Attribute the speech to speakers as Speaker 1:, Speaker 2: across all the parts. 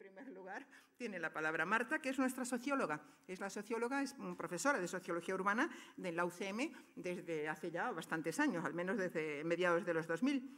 Speaker 1: En primer lugar, tiene la palabra Marta, que es nuestra socióloga. Es la socióloga, es profesora de sociología urbana de la UCM desde hace ya bastantes años, al menos desde mediados de los 2000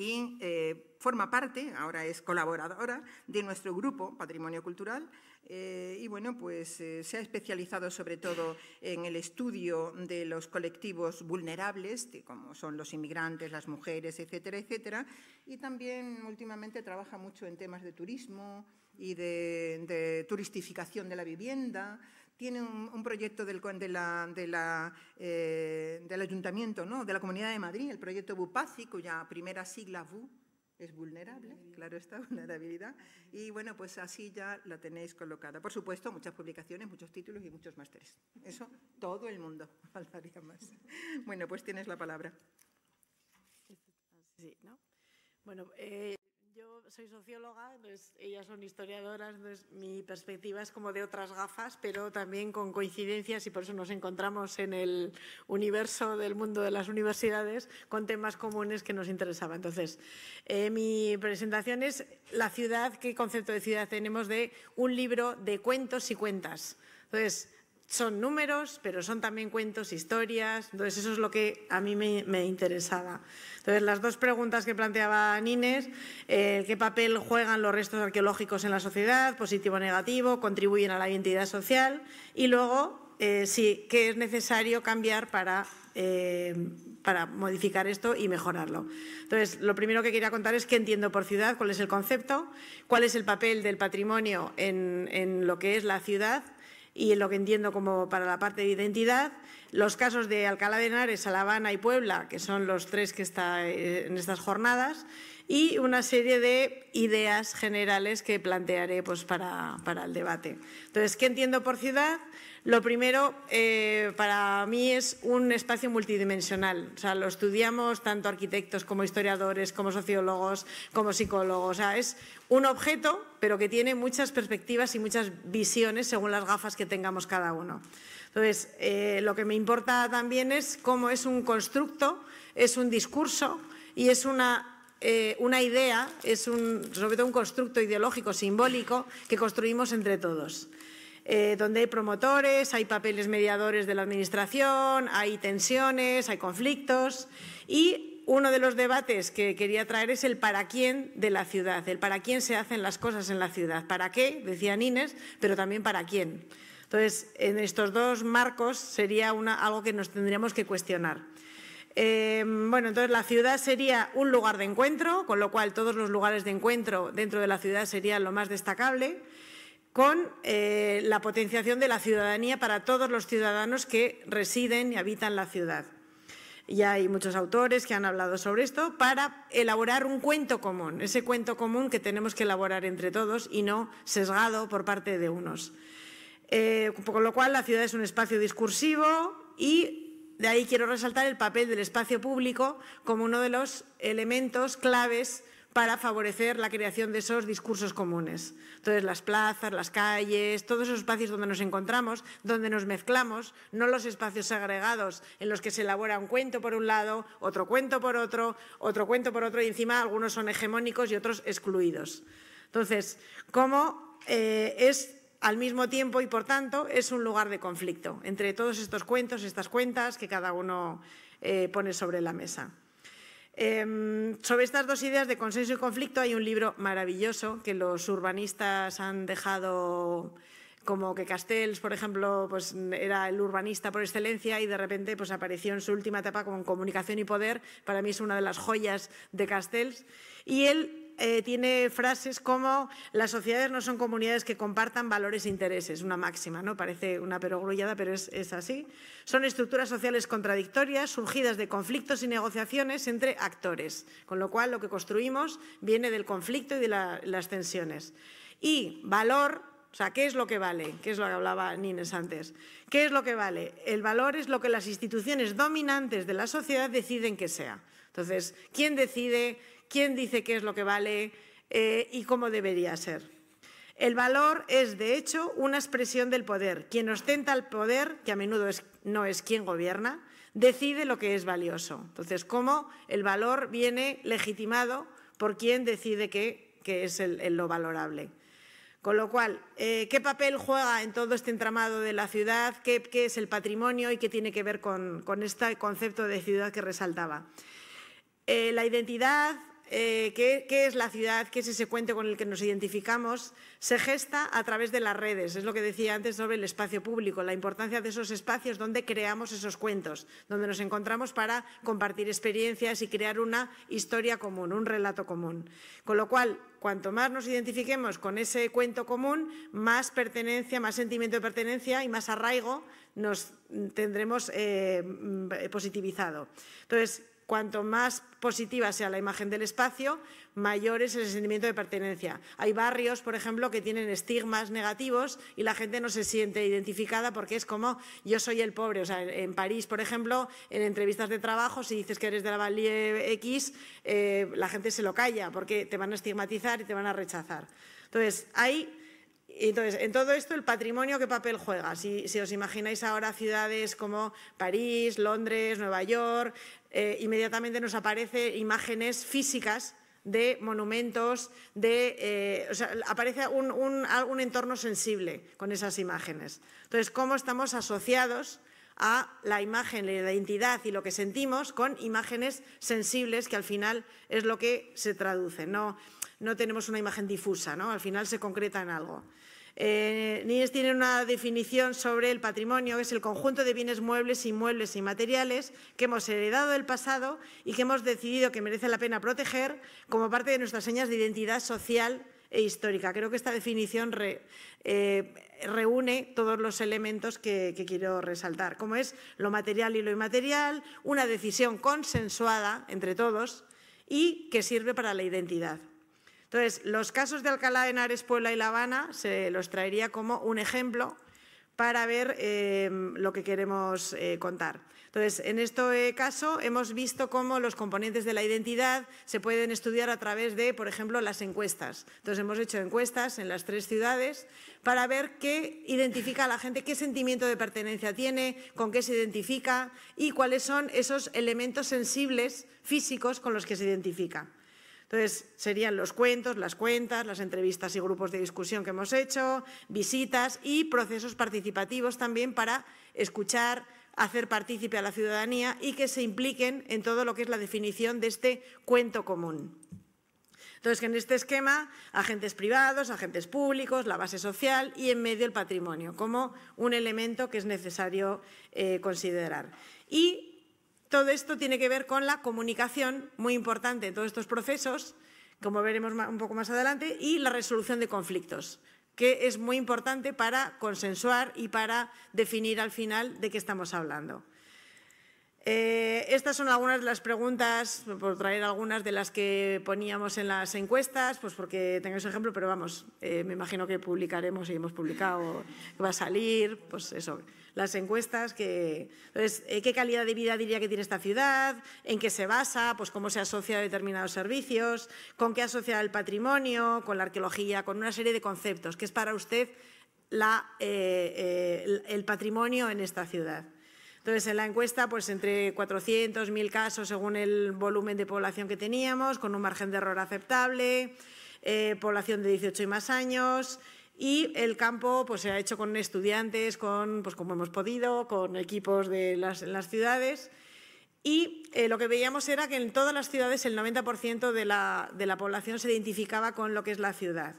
Speaker 1: y eh, forma parte, ahora es colaboradora de nuestro grupo Patrimonio Cultural eh, y bueno, pues eh, se ha especializado sobre todo en el estudio de los colectivos vulnerables, como son los inmigrantes, las mujeres, etcétera, etcétera, y también últimamente trabaja mucho en temas de turismo y de turistificación de la vivienda, tiene un, proyecto eh, del, Ayuntamiento, ¿no? de la Comunidad de Madrid, el proyecto VUPAZI, cuya primera sigla V, es vulnerable, claro está, vulnerabilidad. Y bueno, pues así ya la tenéis colocada. Por supuesto, muchas publicaciones, muchos títulos y muchos másteres. Eso todo el mundo, faltaría más. Bueno, pues tienes la palabra.
Speaker 2: Bueno, eh, yo soy socióloga, ellas son historiadoras, mi perspectiva es como de otras gafas, pero también con coincidencias y por eso nos encontramos en el universo del mundo de las universidades con temas comunes que nos interesaban. Entonces, eh, mi presentación es la ciudad, qué concepto de ciudad tenemos de un libro de cuentos y cuentas. Entonces, son números, pero son también cuentos, historias. Entonces, eso es lo que a mí me, interesaba. Entonces, las dos preguntas que planteaba Nines, eh, ¿qué papel juegan los restos arqueológicos en la sociedad, positivo o negativo, contribuyen a la identidad social? Y luego, eh, sí, ¿qué es necesario cambiar para, eh, para modificar esto y mejorarlo? Entonces, lo primero que quería contar es qué entiendo por ciudad, cuál es el concepto, cuál es el papel del patrimonio en, en lo que es la ciudad y lo que entiendo como para la parte de identidad. Los casos de Alcalá de Henares, Habana y Puebla, que son los tres que están eh, en estas jornadas, y una serie de ideas generales que plantearé pues, para, para el debate. Entonces, ¿qué entiendo por ciudad? Lo primero, eh, para mí es un espacio multidimensional. O sea, lo estudiamos tanto arquitectos como historiadores, como sociólogos, como psicólogos. O sea, es un objeto, pero que tiene muchas perspectivas y muchas visiones según las gafas que tengamos cada uno. Entonces, eh, lo que me importa también es cómo es un constructo, es un discurso y es una eh, una idea, es sobre todo un constructo ideológico, simbólico, que construimos entre todos. Eh, donde hay promotores, hay papeles mediadores de la Administración, hay tensiones, hay conflictos y uno de los debates que quería traer es el para quién de la ciudad, el para quién se hacen las cosas en la ciudad, para qué, decía Inés, pero también para quién. Entonces, en estos dos marcos sería algo que nos tendríamos que cuestionar. Eh, bueno, entonces la ciudad sería un lugar de encuentro, con lo cual todos los lugares de encuentro dentro de la ciudad serían lo más destacable con eh, la potenciación de la ciudadanía para todos los ciudadanos que residen y habitan la ciudad. Ya hay muchos autores que han hablado sobre esto, para elaborar un cuento común, ese cuento común que tenemos que elaborar entre todos y no sesgado por parte de unos. Eh, con lo cual, la ciudad es un espacio discursivo y de ahí quiero resaltar el papel del espacio público como uno de los elementos claves para favorecer la creación de esos discursos comunes. Entonces, las plazas, las calles, todos esos espacios donde nos encontramos, donde nos mezclamos, no los espacios segregados en los que se elabora un cuento por un lado, otro cuento por otro, otro cuento por otro, y encima algunos son hegemónicos y otros excluidos. Entonces, ¿cómo eh, es al mismo tiempo y por tanto es un lugar de conflicto entre todos estos cuentos, estas cuentas que cada uno eh, pone sobre la mesa? Em, sobre estas dos ideas de consenso y conflicto hay un libro maravilloso que los urbanistas han dejado como que Castells, por ejemplo, pues era el urbanista por excelencia y de repente pues apareció en su última etapa con Comunicación y Poder. Para mí es una de las joyas de Castells. Y él eh, tiene frases como las sociedades no son comunidades que compartan valores e intereses, una máxima, ¿no? Parece una perogrullada, pero es, así. Son estructuras sociales contradictorias, surgidas de conflictos y negociaciones entre actores, con lo cual lo que construimos viene del conflicto y de las tensiones. Y valor o sea, ¿qué es lo que vale? ¿Qué es lo que hablaba Nines antes? ¿Qué es lo que vale? El valor es lo que las instituciones dominantes de la sociedad deciden que sea. Entonces, ¿quién decide quién dice qué es lo que vale eh, y cómo debería ser. El valor es, de hecho, una expresión del poder. Quien ostenta el poder, que a menudo no es quien gobierna, decide lo que es valioso. Entonces, cómo el valor viene legitimado por quien decide qué, es lo valorable. Con lo cual, eh, ¿qué papel juega en todo este entramado de la ciudad? ¿Qué, es el patrimonio y qué tiene que ver con, este concepto de ciudad que resaltaba? Eh, la identidad, eh, qué, es la ciudad, qué es ese cuento con el que nos identificamos, se gesta a través de las redes. Es lo que decía antes sobre el espacio público, la importancia de esos espacios donde creamos esos cuentos, donde nos encontramos para compartir experiencias y crear una historia común, un relato común. Con lo cual, cuanto más nos identifiquemos con ese cuento común, más pertenencia, más sentimiento de pertenencia y más arraigo nos tendremos eh, mm, positivizado. Entonces, Cuanto más positiva sea la imagen del espacio, mayor es el sentimiento de pertenencia. Hay barrios, por ejemplo, que tienen estigmas negativos y la gente no se siente identificada porque es como yo soy el pobre. O sea, en París, por ejemplo, en entrevistas de trabajo, si dices que eres de la Valle X, eh, la gente se lo calla porque te van a estigmatizar y te van a rechazar. Entonces, hay entonces, en todo esto, ¿el patrimonio qué papel juega? Si, os imagináis ahora ciudades como París, Londres, Nueva York, eh, inmediatamente nos aparecen imágenes físicas de monumentos, de, eh, o sea, aparece un, entorno sensible con esas imágenes. Entonces, ¿cómo estamos asociados a la imagen, la identidad y lo que sentimos con imágenes sensibles que al final es lo que se traduce? No, no tenemos una imagen difusa, ¿no? al final se concreta en algo. Eh, tiene una definición sobre el patrimonio, que es el conjunto de bienes muebles, inmuebles y materiales que hemos heredado del pasado y que hemos decidido que merece la pena proteger como parte de nuestras señas de identidad social e histórica. Creo que esta definición eh, reúne todos los elementos que, quiero resaltar, como es lo material y lo inmaterial, una decisión consensuada entre todos y que sirve para la identidad. Entonces, los casos de Alcalá de Henares, Puebla y La Habana se los traería como un ejemplo para ver eh, lo que queremos eh, contar. Entonces, en este eh, caso hemos visto cómo los componentes de la identidad se pueden estudiar a través de, por ejemplo, las encuestas. Entonces, hemos hecho encuestas en las tres ciudades para ver qué identifica a la gente, qué sentimiento de pertenencia tiene, con qué se identifica y cuáles son esos elementos sensibles físicos con los que se identifica. Entonces, serían los cuentos, las cuentas, las entrevistas y grupos de discusión que hemos hecho, visitas y procesos participativos también para escuchar, hacer partícipe a la ciudadanía y que se impliquen en todo lo que es la definición de este cuento común. Entonces, que en este esquema, agentes privados, agentes públicos, la base social y en medio el patrimonio, como un elemento que es necesario eh, considerar. Y todo esto tiene que ver con la comunicación, muy importante en todos estos procesos, como veremos un poco más adelante, y la resolución de conflictos, que es muy importante para consensuar y para definir al final de qué estamos hablando. Eh, estas son algunas de las preguntas, por traer algunas de las que poníamos en las encuestas, pues porque tengo ese ejemplo, pero vamos, eh, me imagino que publicaremos y hemos publicado, que va a salir, pues eso, las encuestas. Eh, ¿qué calidad de vida diría que tiene esta ciudad? ¿En qué se basa? Pues cómo se asocia a determinados servicios, con qué asocia el patrimonio, con la arqueología, con una serie de conceptos. ¿Qué es para usted eh, el patrimonio en esta ciudad? Entonces, en la encuesta, pues entre 400, 1.000 casos según el volumen de población que teníamos, con un margen de error aceptable, eh, población de 18 y más años. Y el campo pues, se ha hecho con estudiantes, con, pues, como hemos podido, con equipos de las, ciudades. Y eh, lo que veíamos era que en todas las ciudades el 90% de la población se identificaba con lo que es la ciudad.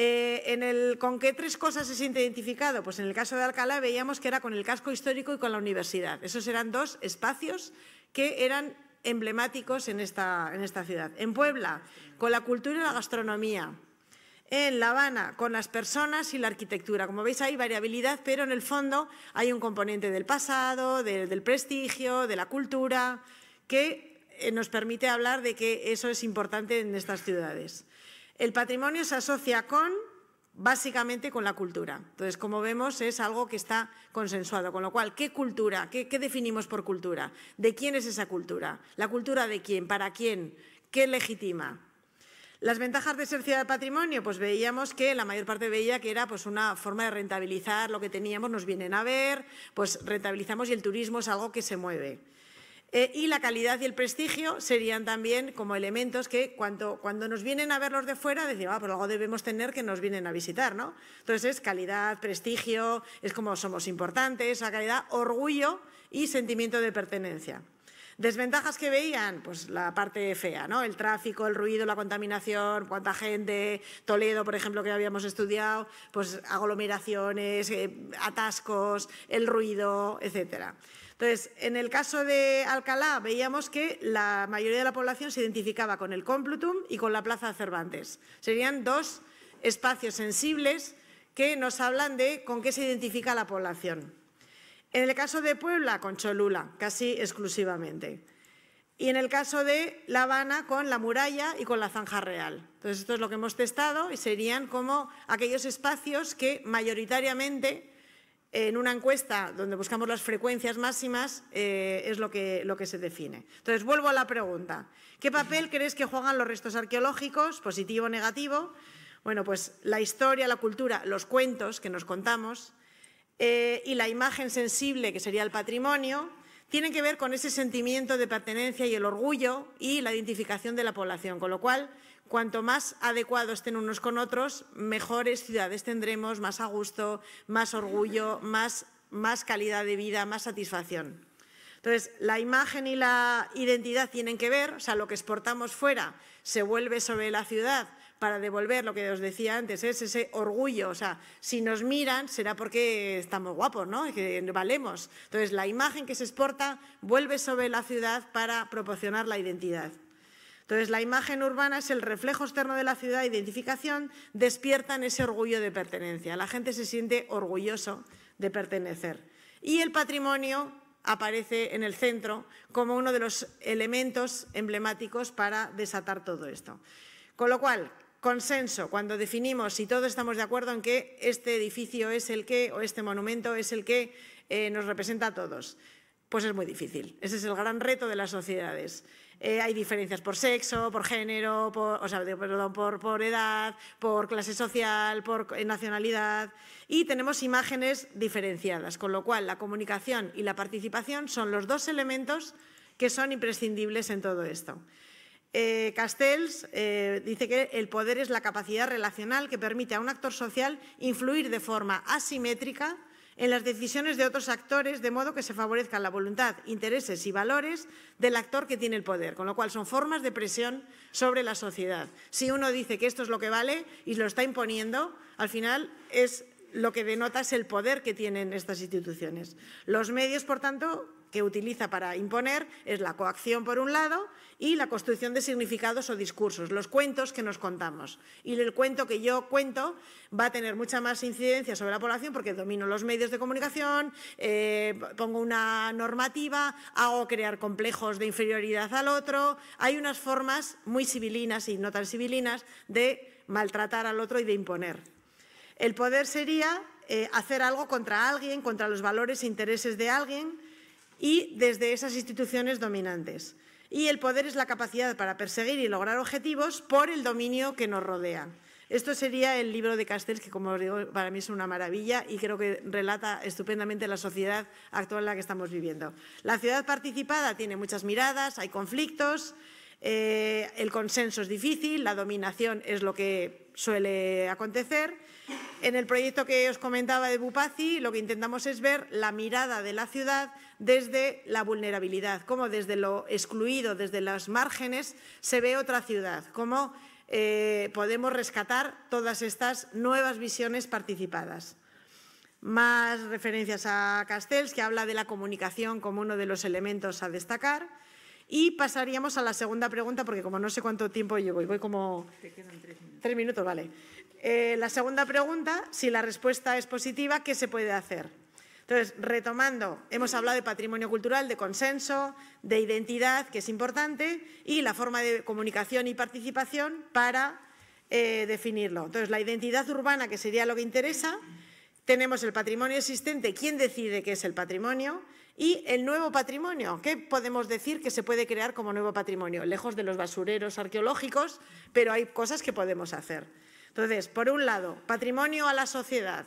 Speaker 2: Eh, ¿Con qué tres cosas se siente identificado? Pues en el caso de Alcalá veíamos que era con el casco histórico y con la universidad. Esos eran dos espacios que eran emblemáticos en esta, ciudad. En Puebla, con la cultura y la gastronomía. En La Habana, con las personas y la arquitectura. Como veis, hay variabilidad, pero en el fondo hay un componente del pasado, del prestigio, de la cultura, que eh, nos permite hablar de que eso es importante en estas ciudades. El patrimonio se asocia con, básicamente, con la cultura. Entonces, como vemos, es algo que está consensuado. Con lo cual, ¿qué cultura? ¿Qué, definimos por cultura? ¿De quién es esa cultura? ¿La cultura de quién? ¿Para quién? ¿Qué legitima? Las ventajas de ser ciudad de patrimonio, pues veíamos que la mayor parte veía que era pues una forma de rentabilizar lo que teníamos, nos vienen a ver, pues rentabilizamos y el turismo es algo que se mueve. Eh, y la calidad y el prestigio serían también como elementos que cuando, nos vienen a ver los de fuera, decimos, ah, pues algo debemos tener que nos vienen a visitar, ¿no? Entonces es calidad, prestigio, es como somos importantes, esa calidad, orgullo y sentimiento de pertenencia. ¿Desventajas que veían? Pues la parte fea, ¿no? El tráfico, el ruido, la contaminación, cuánta gente, Toledo, por ejemplo, que habíamos estudiado, pues aglomeraciones, eh, atascos, el ruido, etcétera. Entonces, en el caso de Alcalá, veíamos que la mayoría de la población se identificaba con el Complutum y con la Plaza Cervantes. Serían dos espacios sensibles que nos hablan de con qué se identifica la población. En el caso de Puebla, con Cholula, casi exclusivamente. Y en el caso de La Habana, con la muralla y con la zanja real. Entonces, esto es lo que hemos testado y serían como aquellos espacios que mayoritariamente en una encuesta donde buscamos las frecuencias máximas eh, es lo que, lo que se define. Entonces, vuelvo a la pregunta. ¿Qué papel crees que juegan los restos arqueológicos, positivo o negativo? Bueno, pues la historia, la cultura, los cuentos que nos contamos, eh, y la imagen sensible, que sería el patrimonio, tienen que ver con ese sentimiento de pertenencia y el orgullo y la identificación de la población, con lo cual, cuanto más adecuados estén unos con otros, mejores ciudades tendremos, más a gusto, más orgullo, más, más calidad de vida, más satisfacción. Entonces, la imagen y la identidad tienen que ver, o sea, lo que exportamos fuera se vuelve sobre la ciudad para devolver lo que os decía antes, es ese orgullo. O sea, si nos miran será porque estamos guapos, ¿no? Que valemos. Entonces, la imagen que se exporta vuelve sobre la ciudad para proporcionar la identidad. Entonces, la imagen urbana es el reflejo externo de la ciudad, identificación, despiertan ese orgullo de pertenencia. La gente se siente orgulloso de pertenecer. Y el patrimonio aparece en el centro como uno de los elementos emblemáticos para desatar todo esto. Con lo cual, consenso cuando definimos si todos estamos de acuerdo en que este edificio es el que o este monumento es el que eh, nos representa a todos. Pues es muy difícil. Ese es el gran reto de las sociedades. Eh, hay diferencias por sexo, por género, por, por, edad, por clase social, por eh, nacionalidad y tenemos imágenes diferenciadas, con lo cual la comunicación y la participación son los dos elementos que son imprescindibles en todo esto. Eh, Castells eh, dice que el poder es la capacidad relacional que permite a un actor social influir de forma asimétrica en las decisiones de otros actores, de modo que se favorezcan la voluntad, intereses y valores del actor que tiene el poder, con lo cual son formas de presión sobre la sociedad. Si uno dice que esto es lo que vale y lo está imponiendo, al final es lo que denota es el poder que tienen estas instituciones. Los medios, por tanto, que utiliza para imponer es la coacción por un lado y la construcción de significados o discursos, los cuentos que nos contamos. Y el cuento que yo cuento va a tener mucha más incidencia sobre la población porque domino los medios de comunicación, eh, pongo una normativa, hago crear complejos de inferioridad al otro. Hay unas formas muy civilinas y no tan civilinas de maltratar al otro y de imponer. El poder sería eh, hacer algo contra alguien, contra los valores e intereses de alguien, y desde esas instituciones dominantes. Y el poder es la capacidad para perseguir y lograr objetivos por el dominio que nos rodea. Esto sería el libro de Castells, que como os digo, para mí es una maravilla y creo que relata estupendamente la sociedad actual en la que estamos viviendo. La ciudad participada tiene muchas miradas, hay conflictos, eh, el consenso es difícil, la dominación es lo que suele acontecer. En el proyecto que os comentaba de Bupaci, lo que intentamos es ver la mirada de la ciudad desde la vulnerabilidad, cómo desde lo excluido, desde los márgenes, se ve otra ciudad, cómo eh, podemos rescatar todas estas nuevas visiones participadas. Más referencias a Castells, que habla de la comunicación como uno de los elementos a destacar. Y pasaríamos a la segunda pregunta, porque como no sé cuánto tiempo llevo, y voy como... tres minutos. vale. Eh, la segunda pregunta, si la respuesta es positiva, ¿qué se puede hacer? Entonces, retomando, hemos hablado de patrimonio cultural, de consenso, de identidad, que es importante, y la forma de comunicación y participación para eh, definirlo. Entonces, la identidad urbana, que sería lo que interesa, tenemos el patrimonio existente, quién decide qué es el patrimonio, y el nuevo patrimonio, ¿qué podemos decir que se puede crear como nuevo patrimonio? Lejos de los basureros arqueológicos, pero hay cosas que podemos hacer. Entonces, por un lado, patrimonio a la sociedad.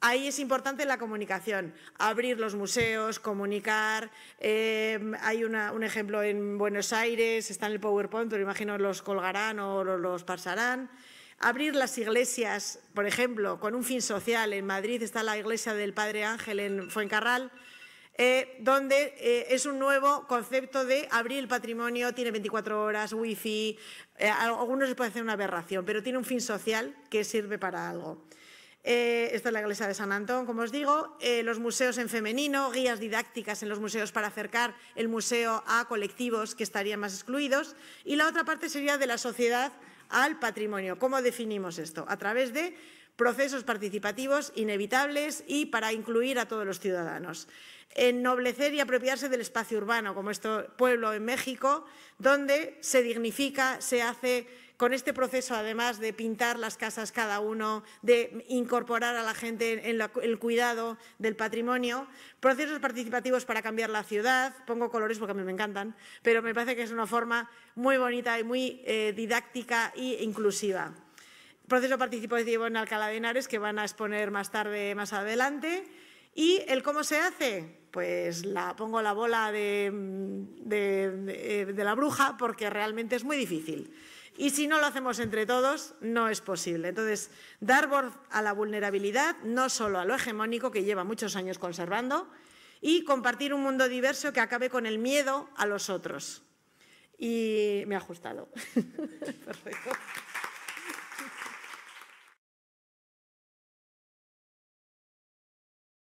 Speaker 2: Ahí es importante la comunicación, abrir los museos, comunicar. Eh, hay un ejemplo en Buenos Aires, está en el PowerPoint, pero imagino los colgarán o los pasarán abrir las iglesias, por ejemplo, con un fin social. En Madrid está la iglesia del Padre Ángel en Fuencarral, eh, donde eh, es un nuevo concepto de abrir el patrimonio, tiene 24 horas, wifi, eh, algunos se puede hacer una aberración, pero tiene un fin social que sirve para algo. esta es la iglesia de San Antón, como os digo, los museos en femenino, guías didácticas en los museos para acercar el museo a colectivos que estarían más excluidos. Y la otra parte sería de la sociedad al patrimonio. ¿Cómo definimos esto? A través de procesos participativos inevitables y para incluir a todos los ciudadanos. Ennoblecer y apropiarse del espacio urbano, como este pueblo en México, donde se dignifica, se hace con este proceso, además de pintar las casas cada uno, de incorporar a la gente en el cuidado del patrimonio, procesos participativos para cambiar la ciudad, pongo colores porque a mí me encantan, pero me parece que es una forma muy bonita y muy eh, didáctica e inclusiva proceso participativo en Alcalá de Henares que van a exponer más tarde, más adelante. ¿Y el cómo se hace? Pues la, pongo la bola mm, eh, de, la bruja porque realmente es muy difícil. Y si no lo hacemos entre todos, no es posible. Entonces, dar voz a la vulnerabilidad, no solo a lo hegemónico, que lleva muchos años conservando, y compartir un mundo diverso que acabe con el miedo a los otros. Y me ha ajustado.